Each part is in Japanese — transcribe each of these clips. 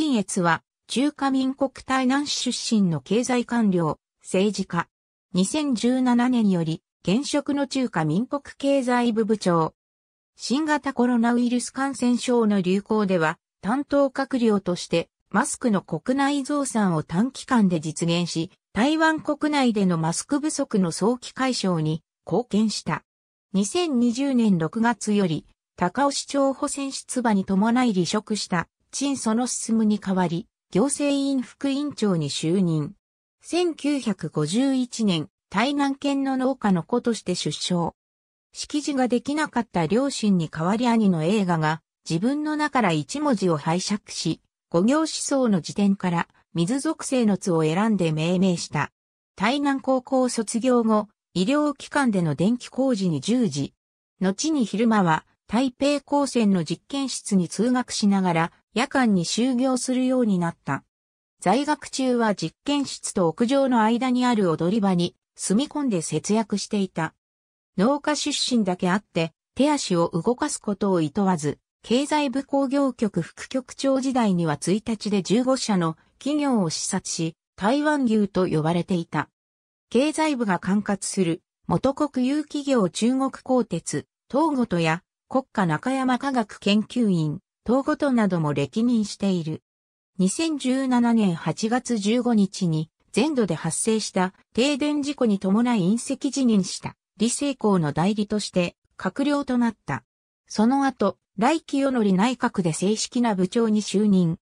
陳越は、中華民国台南市出身の経済官僚、政治家。2017年より、現職の中華民国経済部部長。新型コロナウイルス感染症の流行では、担当閣僚として、マスクの国内増産を短期間で実現し、台湾国内でのマスク不足の早期解消に貢献した。2020年6月より、高尾市長補選出馬に伴い離職した。陳その進むに代わり、行政院副委員長に就任。1951年、台南県の農家の子として出生。識字ができなかった両親に代わり兄の映画が、自分の中から一文字を拝借し、五行思想の辞典から、水属性の図を選んで命名した。台南高校卒業後、医療機関での電気工事に従事。後に昼間は、台北高専の実験室に通学しながら、夜間に就業するようになった。在学中は実験室と屋上の間にある踊り場に住み込んで節約していた。農家出身だけあって、手足を動かすことを厭わず、経済部工業局副局長時代には1日で15社の企業を視察し、台湾牛と呼ばれていた。経済部が管轄する元国有企業中国鋼鉄、東ごとや国家中山科学研究院、東ごとなども歴任している。2017年8月15日に全土で発生した停電事故に伴い隕石辞任した李成功の代理として閣僚となった。その後、来のり内閣で正式な部長に就任。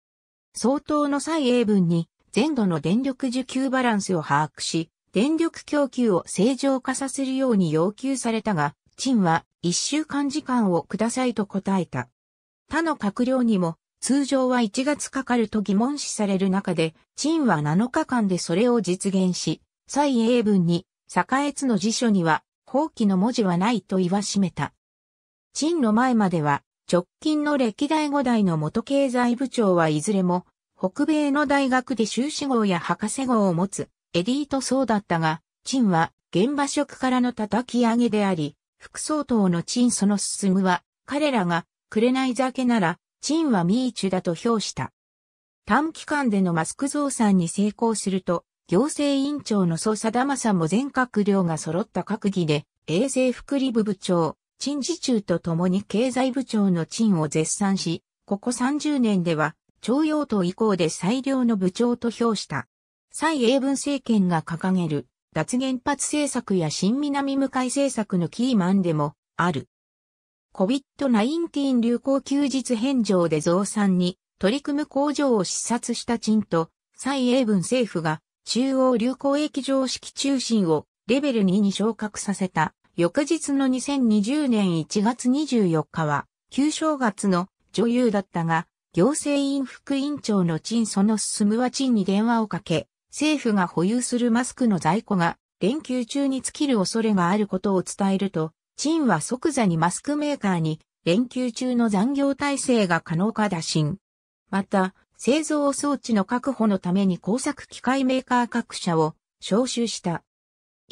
相当の蔡英文に全土の電力需給バランスを把握し、電力供給を正常化させるように要求されたが、陳は一週間時間をくださいと答えた。他の閣僚にも通常は1月かかると疑問視される中で、陳は7日間でそれを実現し、蔡英文に、栄津の辞書には、放棄の文字はないと言わしめた。陳の前までは、直近の歴代五代の元経済部長はいずれも、北米の大学で修士号や博士号を持つ、エリート層だったが、陳は、現場職からの叩き上げであり、副総統の陳その進むは、彼らがくれない酒なら、チンはミーチュだと評した。短期間でのマスク増産に成功すると、行政委員長の総貞正も全閣僚が揃った閣議で、衛生福利部部長、陳次中と共に経済部長の陳を絶賛し、ここ30年では、徴用等以降で最良の部長と評した。蔡英文政権が掲げる、脱原発政策や新南向海政策のキーマンでも、ある。COVID-19 流行休日返上で増産に取り組む工場を視察した陳と蔡英文政府が中央流行疫常識中心をレベル2に昇格させた翌日の2020年1月24日は旧正月の女優だったが行政院副委員長の陳その進むは陳に電話をかけ政府が保有するマスクの在庫が連休中に尽きる恐れがあることを伝えるとチンは即座にマスクメーカーに連休中の残業体制が可能か打診。また、製造装置の確保のために工作機械メーカー各社を招集した。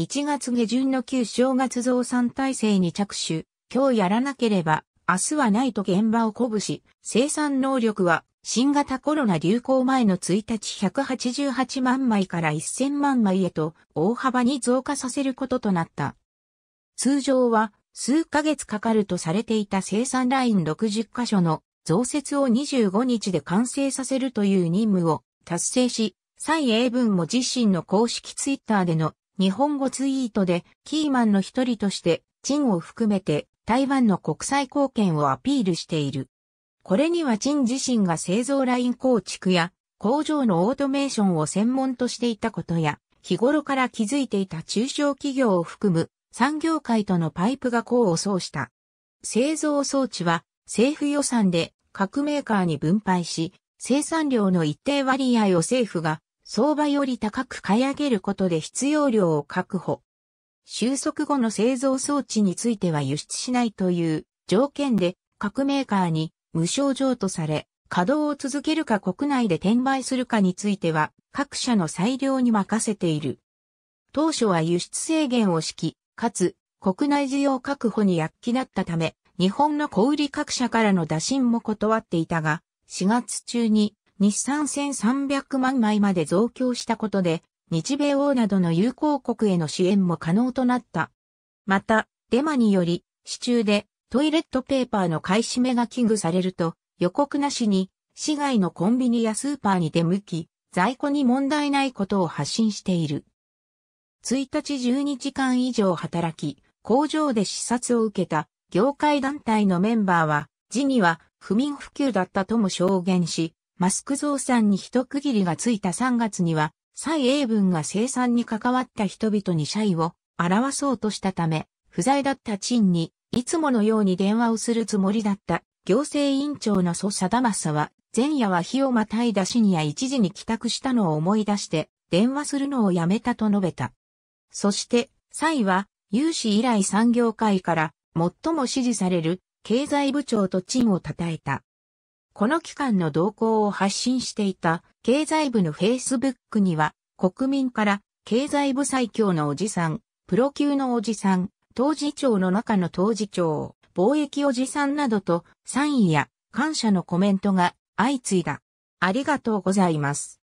1月下旬の旧正月増産体制に着手、今日やらなければ明日はないと現場を鼓舞し、生産能力は新型コロナ流行前の1日188万枚から1000万枚へと大幅に増加させることとなった。通常は数ヶ月かかるとされていた生産ライン60箇所の増設を25日で完成させるという任務を達成し、蔡英文も自身の公式ツイッターでの日本語ツイートでキーマンの一人として、陳を含めて台湾の国際貢献をアピールしている。これには陳自身が製造ライン構築や工場のオートメーションを専門としていたことや、日頃から築いていた中小企業を含む産業界とのパイプが功を奏した。製造装置は政府予算で各メーカーに分配し、生産量の一定割合を政府が相場より高く買い上げることで必要量を確保。収束後の製造装置については輸出しないという条件で各メーカーに無償譲渡され、稼働を続けるか国内で転売するかについては各社の裁量に任せている。当初は輸出制限を敷き、かつ、国内需要確保に躍起なったため、日本の小売各社からの打診も断っていたが、4月中に日産1300万枚まで増強したことで、日米欧などの友好国への支援も可能となった。また、デマにより、市中でトイレットペーパーの買い占めが危惧されると、予告なしに、市外のコンビニやスーパーに出向き、在庫に問題ないことを発信している。1日12時間以上働き、工場で視察を受けた業界団体のメンバーは、辞には不眠不休だったとも証言し、マスク増産に一区切りがついた3月には、蔡英文が生産に関わった人々に謝意を表そうとしたため、不在だった陳に、いつものように電話をするつもりだった行政委員長の祖貞正は、前夜は日をまたいだ深夜1時に帰宅したのを思い出して、電話するのをやめたと述べた。そして、蔡は、有志以来産業界から最も支持される経済部長と陳を称えた。この期間の動向を発信していた経済部のフェイスブックには国民から経済部最強のおじさん、プロ級のおじさん、当事長の中の当事長、貿易おじさんなどとサインや感謝のコメントが相次いだ。ありがとうございます。